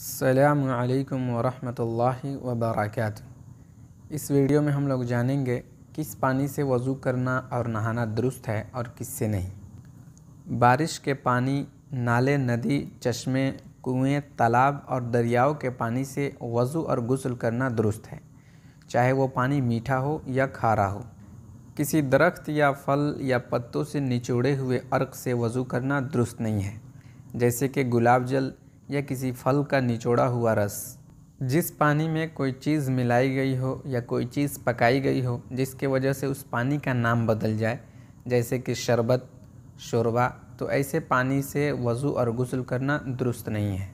अस्सलाम वालेकुम वरहमतुल्लाहि वबरकत इस वीडियो में हम लोग जानेंगे किस पानी से वज़ू करना और नहाना दुरुस्त है और किससे नहीं बारिश के पानी नाले नदी चश्मे कुएं तालाब और दरियाओं के पानी से वज़ू और गसल करना दुरुस्त है चाहे वो पानी मीठा हो या खारा हो किसी दरख्त या फल या पत्तों से निचोड़े हुए अर्क से वज़ू करना दुरुस्त नहीं है जैसे कि गुलाब जल या किसी फल का निचोड़ा हुआ रस जिस पानी में कोई चीज़ मिलाई गई हो या कोई चीज़ पकाई गई हो जिसके वजह से उस पानी का नाम बदल जाए जैसे कि शरबत शोरबा तो ऐसे पानी से वज़ू और गसल करना दुरुस्त नहीं है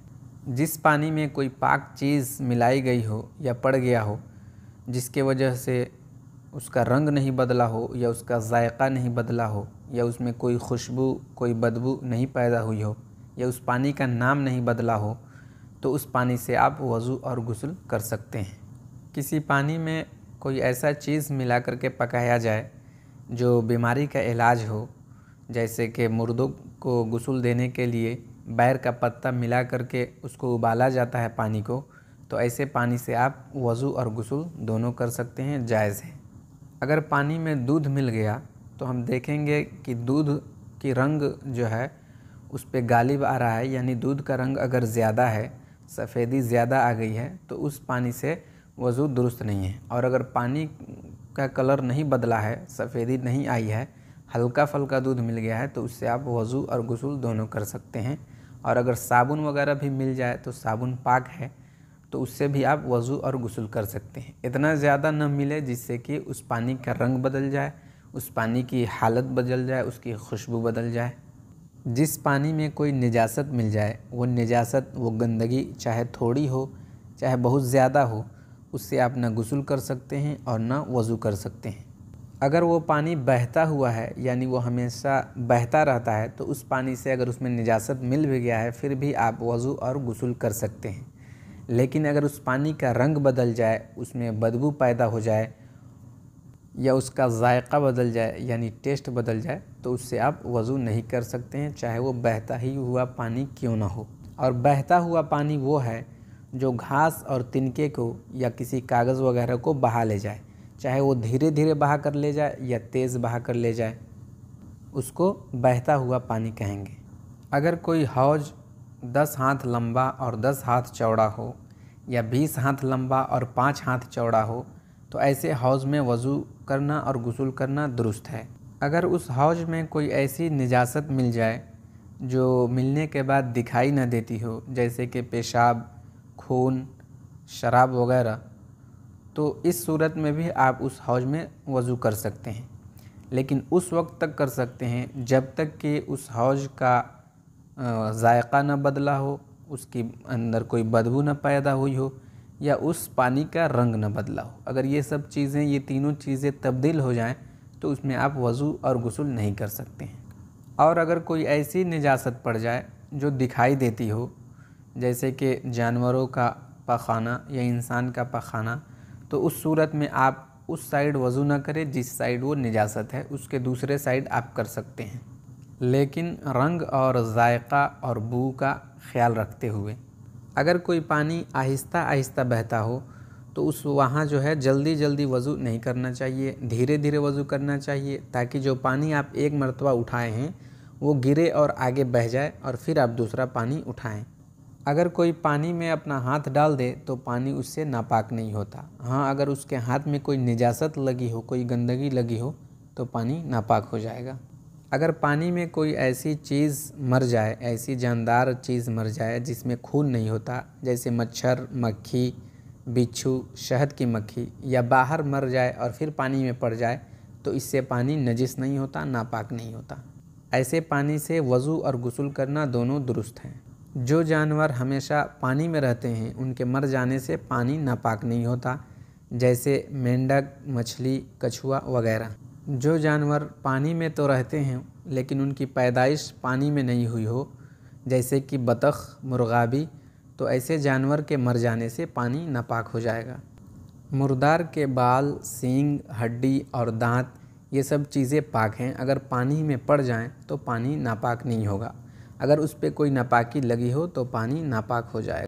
जिस पानी में कोई पाक चीज़ मिलाई गई हो या पड़ गया हो जिसके वजह से उसका रंग नहीं बदला हो या उसका जायका नहीं बदला हो या उसमें कोई खुशबू कोई बदबू नहीं पैदा हुई हो या उस पानी का नाम नहीं बदला हो तो उस पानी से आप वज़ू और गसल कर सकते हैं किसी पानी में कोई ऐसा चीज़ मिला कर के पकाया जाए जो बीमारी का इलाज हो जैसे कि मुर्दों को गसल देने के लिए बैर का पत्ता मिला करके उसको उबाला जाता है पानी को तो ऐसे पानी से आप वज़ू और गसल दोनों कर सकते हैं जायज़ है अगर पानी में दूध मिल गया तो हम देखेंगे कि दूध की रंग जो है उस पर गालिब आ रहा है यानी दूध का रंग अगर ज़्यादा है सफ़ेदी ज़्यादा आ गई है तो उस पानी से वज़ू दुरुस्त नहीं है और अगर पानी का कलर नहीं बदला है सफ़ेदी नहीं आई है हल्का फल्का दूध मिल गया है तो उससे आप वज़ू और गसूल दोनों कर सकते हैं और अगर साबुन वगैरह भी मिल जाए तो साबुन पाक है तो उससे भी आप वज़ू और गसूल कर सकते हैं इतना ज़्यादा न मिले जिससे कि उस पानी का रंग बदल जाए उस पानी की हालत बदल जाए उसकी खुशबू बदल जाए जिस पानी में कोई निजासत मिल जाए वो निजासत वो गंदगी चाहे थोड़ी हो चाहे बहुत ज़्यादा हो उससे आप ना गसल कर सकते हैं और ना वज़ू कर सकते हैं अगर वो पानी बहता हुआ है यानी वो हमेशा बहता रहता है तो उस पानी से अगर उसमें निजात मिल भी गया है फिर भी आप वज़ू और गसल कर सकते हैं लेकिन अगर उस पानी का रंग बदल जाए उसमें बदबू पैदा हो जाए या उसका जायका बदल जाए यानी टेस्ट बदल जाए तो उससे आप वज़ू नहीं कर सकते हैं चाहे वो बहता ही हुआ पानी क्यों ना हो और बहता हुआ पानी वो है जो घास और तिनके को या किसी कागज़ वगैरह को बहा ले जाए चाहे वो धीरे धीरे बहा कर ले जाए या तेज़ बहा कर ले जाए उसको बहता हुआ पानी कहेंगे अगर कोई हौज दस हाथ लंबा और दस हाथ चौड़ा हो या बीस हाथ लंबा और पाँच हाथ चौड़ा हो तो ऐसे हौज़ में वज़ू करना और गसूल करना दुरुस्त है अगर उस हौज में कोई ऐसी निजात मिल जाए जो मिलने के बाद दिखाई ना देती हो जैसे कि पेशाब खून शराब वगैरह तो इस सूरत में भी आप उस हौज में वज़ू कर सकते हैं लेकिन उस वक्त तक कर सकते हैं जब तक कि उस हौज का जायका ना बदला हो उसके अंदर कोई बदबू ना पैदा हुई हो या उस पानी का रंग न बदला हो अगर ये सब चीज़ें ये तीनों चीज़ें तब्दील हो जाएं तो उसमें आप वज़ू और गसल नहीं कर सकते हैं और अगर कोई ऐसी निजात पड़ जाए जो दिखाई देती हो जैसे कि जानवरों का पखाना या इंसान का पखाना तो उस सूरत में आप उस साइड वज़ू ना करें जिस साइड वो निजात है उसके दूसरे साइड आप कर सकते हैं लेकिन रंग और जायका और बू का ख्याल रखते हुए अगर कोई पानी आहिस्ता आहिस्ता बहता हो तो उस वहाँ जो है जल्दी जल्दी वज़ू नहीं करना चाहिए धीरे धीरे वज़ू करना चाहिए ताकि जो पानी आप एक मरतबा उठाए हैं वो गिरे और आगे बह जाए और फिर आप दूसरा पानी उठाएं अगर कोई पानी में अपना हाथ डाल दे तो पानी उससे नापाक नहीं होता हाँ अगर उसके हाथ में कोई निजात लगी हो कोई गंदगी लगी हो तो पानी नापाक हो जाएगा अगर पानी में कोई ऐसी चीज़ मर जाए ऐसी जानदार चीज़ मर जाए जिसमें खून नहीं होता जैसे मच्छर मक्खी बिच्छू शहद की मक्खी या बाहर मर जाए और फिर पानी में पड़ जाए तो इससे पानी नजिस नहीं होता नापाक नहीं होता ऐसे पानी से वज़ू और गसल करना दोनों दुरुस्त हैं जो जानवर हमेशा पानी में रहते हैं उनके मर जाने से पानी नापाक नहीं होता जैसे मेंढक मछली कछुआ वगैरह जो जानवर पानी में तो रहते हैं लेकिन उनकी पैदाइश पानी में नहीं हुई हो जैसे कि बतख मुर्गाबी तो ऐसे जानवर के मर जाने से पानी नापाक हो जाएगा मुर्दार के बाल सींग हड्डी और दांत ये सब चीज़ें पाक हैं अगर पानी में पड़ जाएं तो पानी नापाक नहीं होगा अगर उस पर कोई नापाकी लगी हो तो पानी नापाक हो जाएगा